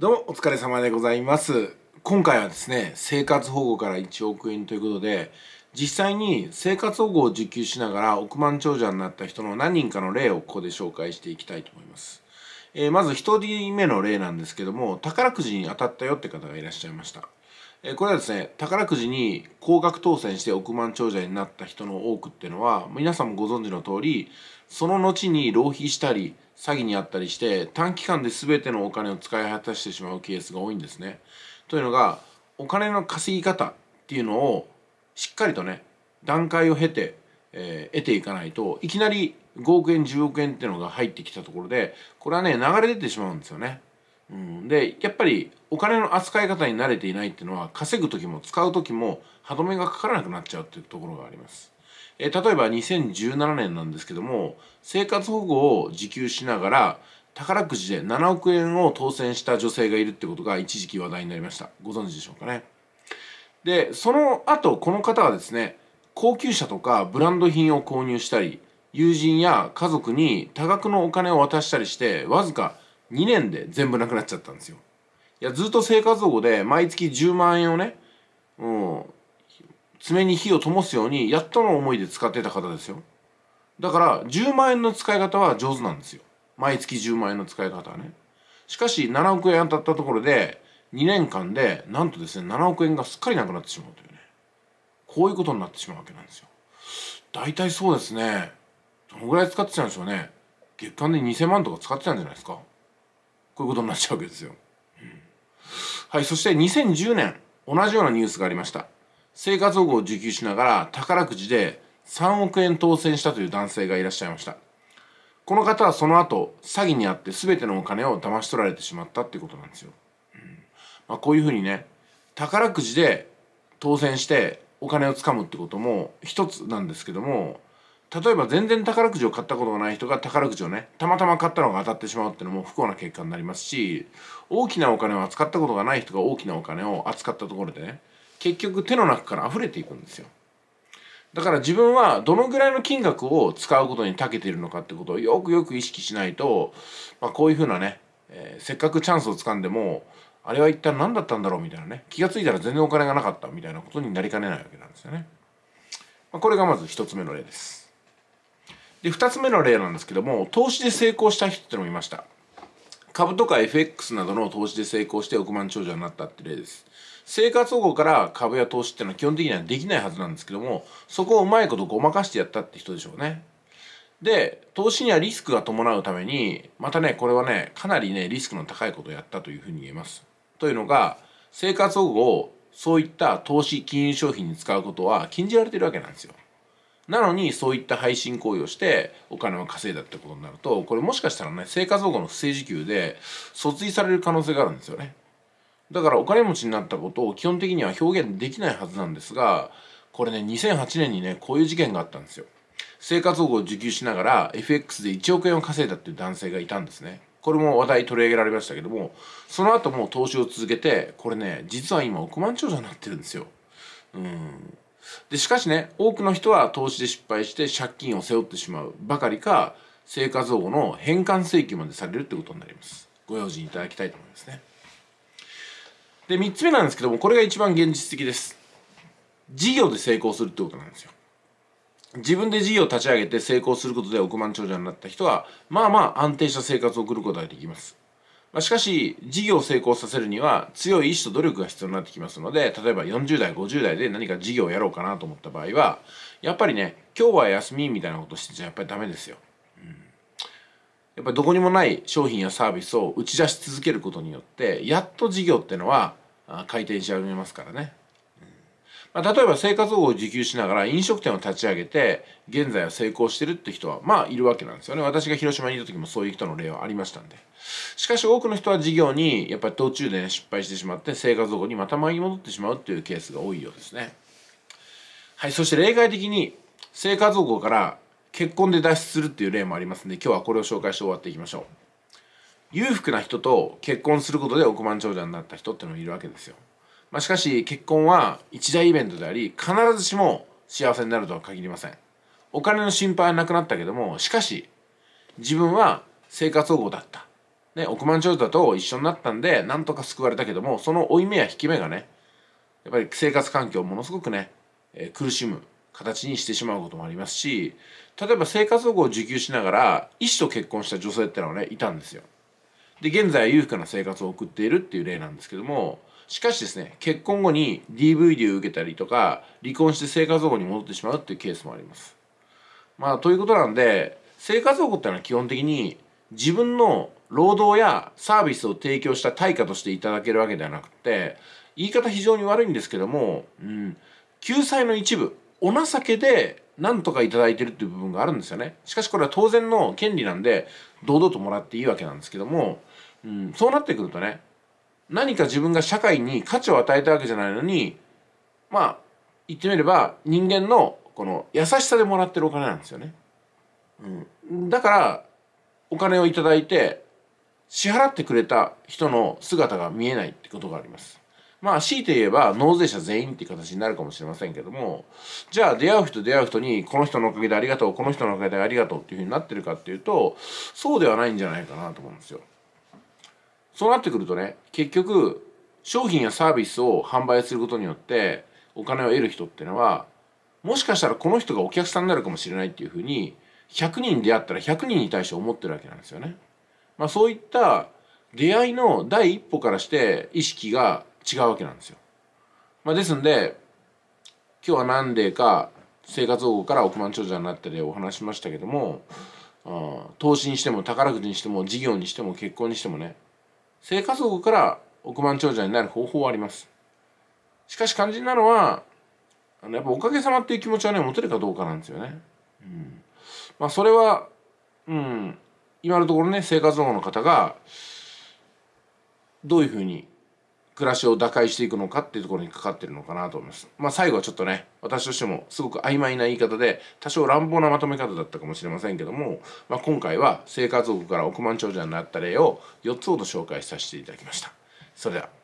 どうもお疲れ様でございます今回はですね生活保護から1億円ということで実際に生活保護を受給しながら億万長者になった人の何人かの例をここで紹介していきたいと思います、えー、まず1人目の例なんですけども宝くじに当たったよって方がいらっしゃいましたこれはですね宝くじに高額当選して億万長者になった人の多くっていうのは皆さんもご存知の通りその後に浪費したり詐欺にあったりして短期間で全てのお金を使い果たしてしまうケースが多いんですね。というのがお金の稼ぎ方っていうのをしっかりとね段階を経て、えー、得ていかないといきなり5億円10億円っていうのが入ってきたところでこれはね流れ出てしまうんですよね。うん、でやっぱりお金の扱い方に慣れていないっていうのは稼ぐ時も使う時も歯止めがかからなくなっちゃうっていうところがあります。え例えば2017年なんですけども生活保護を受給しながら宝くじで7億円を当選した女性がいるってことが一時期話題になりましたご存知でしょうかねでその後この方はですね高級車とかブランド品を購入したり友人や家族に多額のお金を渡したりしてわずか2年で全部なくなっちゃったんですよいやずっと生活保護で毎月10万円をねうん爪に火を灯すようにやっとの思いで使ってた方ですよだから10万円の使い方は上手なんですよ毎月10万円の使い方はねしかし7億円当たったところで2年間でなんとですね7億円がすっかりなくなってしまうというねこういうことになってしまうわけなんですよ大体そうですねどのぐらい使ってたんでしょうね月間で2000万とか使ってたんじゃないですかこういうことになっちゃうわけですよ。うん、はい、そして2010年、同じようなニュースがありました。生活保護を受給しながら宝くじで3億円当選したという男性がいらっしゃいました。この方はその後、詐欺に遭って全てのお金を騙し取られてしまったっていうことなんですよ。うん、まあ、こういうふうにね、宝くじで当選してお金をつかむってことも一つなんですけども、例えば全然宝くじを買ったことがない人が宝くじをねたまたま買ったのが当たってしまうっていうのも不幸な結果になりますし大きなお金を扱ったことがない人が大きなお金を扱ったところでね結局手の中から溢れていくんですよだから自分はどのぐらいの金額を使うことに長けているのかってことをよくよく意識しないと、まあ、こういうふうなね、えー、せっかくチャンスをつかんでもあれは一体何だったんだろうみたいなね気が付いたら全然お金がなかったみたいなことになりかねないわけなんですよね、まあ、これがまず一つ目の例ですで二つ目の例なんですけども投資で成功した人ってのもいました株とか FX などの投資で成功して億万長者になったって例です生活保護から株や投資ってのは基本的にはできないはずなんですけどもそこをうまいことごまかしてやったって人でしょうねで投資にはリスクが伴うためにまたねこれはねかなりねリスクの高いことをやったというふうに言えますというのが生活保護をそういった投資金融商品に使うことは禁じられてるわけなんですよなのにそういった配信行為をしてお金を稼いだってことになるとこれもしかしたらね生活保護の不正受給で訴追される可能性があるんですよねだからお金持ちになったことを基本的には表現できないはずなんですがこれね2008年にねこういう事件があったんですよ生活保護を受給しながら FX で1億円を稼いだっていう男性がいたんですねこれも話題取り上げられましたけどもその後も投資を続けてこれね実は今億万長者になってるんですようんでしかしね多くの人は投資で失敗して借金を背負ってしまうばかりか生活保護の返還請求までされるってことになりますご用心いただきたいと思いますねで3つ目なんですけどもこれが一番現実的です事業で成功するってことなんですよ自分で事業を立ち上げて成功することで億万長者になった人はまあまあ安定した生活を送ることができますましかし事業を成功させるには強い意志と努力が必要になってきますので例えば40代50代で何か事業をやろうかなと思った場合はやっぱりね今日は休みみたいなことしてちゃやっぱりダメですよ、うん、やっぱりどこにもない商品やサービスを打ち出し続けることによってやっと事業ってのは回転し始めますからねまあ、例えば生活保護を受給しながら飲食店を立ち上げて現在は成功してるって人はまあいるわけなんですよね私が広島にいた時もそういう人の例はありましたんでしかし多くの人は事業にやっぱり途中で、ね、失敗してしまって生活保護にまた前い戻ってしまうっていうケースが多いようですねはいそして例外的に生活保護から結婚で脱出するっていう例もありますんで今日はこれを紹介して終わっていきましょう裕福な人と結婚することで億万長者になった人ってのもいるわけですよまあ、しかし結婚は一大イベントであり必ずしも幸せになるとは限りませんお金の心配はなくなったけどもしかし自分は生活保護だった、ね、億万長者と一緒になったんでなんとか救われたけどもその負い目や引き目がねやっぱり生活環境をものすごくね、えー、苦しむ形にしてしまうこともありますし例えば生活保護を受給しながら医師と結婚した女性ってのはねいたんですよ。で現在は裕福な生活を送っているっていう例なんですけどもしかしですね結婚後に DVD を受けたりとか離婚して生活保護に戻ってしまうっていうケースもあります。まあということなんで生活保護っていうのは基本的に自分の労働やサービスを提供した対価としていただけるわけではなくて言い方非常に悪いんですけども、うん、救済の一部お情けでなんとか頂いてるっていう部分があるんですよね。しかしこれは当然の権利なんで堂々ともらっていいわけなんですけども、うん、そうなってくるとね何か自分が社会に価値を与えたわけじゃないのにまあ言ってみれば人間のこの優しさでもらってるお金なんですよね。うん、だからお金をいただいて支払ってくれた人の姿が見えないってことがあります。まあ強いて言えば納税者全員っていう形になるかもしれませんけどもじゃあ出会う人出会う人にこの人のおかげでありがとうこの人のおかげでありがとうっていうふうになってるかっていうとそうではないんじゃないかなと思うんですよ。そうなってくるとね結局商品やサービスを販売することによってお金を得る人っていうのはもしかしたらこの人がお客さんになるかもしれないっていうふうに100人出会ったら100人に対して思ってるわけなんですよね。まあ、そういった出会いの第一歩からして意識が違うわけなんですよ。まあ、ですんで今日は何例か生活保護から億万長者になったでお話しましたけどもあ投資にしても宝くじにしても事業にしても結婚にしてもね生活保護から億万長者になる方法はあります。しかし肝心なのはあのやっぱおかげさまっていう気持ちはね持てるかどうかなんですよね。うん、まあそれは、うん、今のところね生活保護の方がどういうふうに暮らしを打開していくのかっていうところにかかってるのかなと思います。まあ最後はちょっとね、私としてもすごく曖昧な言い方で、多少乱暴なまとめ方だったかもしれませんけども、まあ、今回は生活保護から億万長者になった例を4つほど紹介させていただきました。それでは。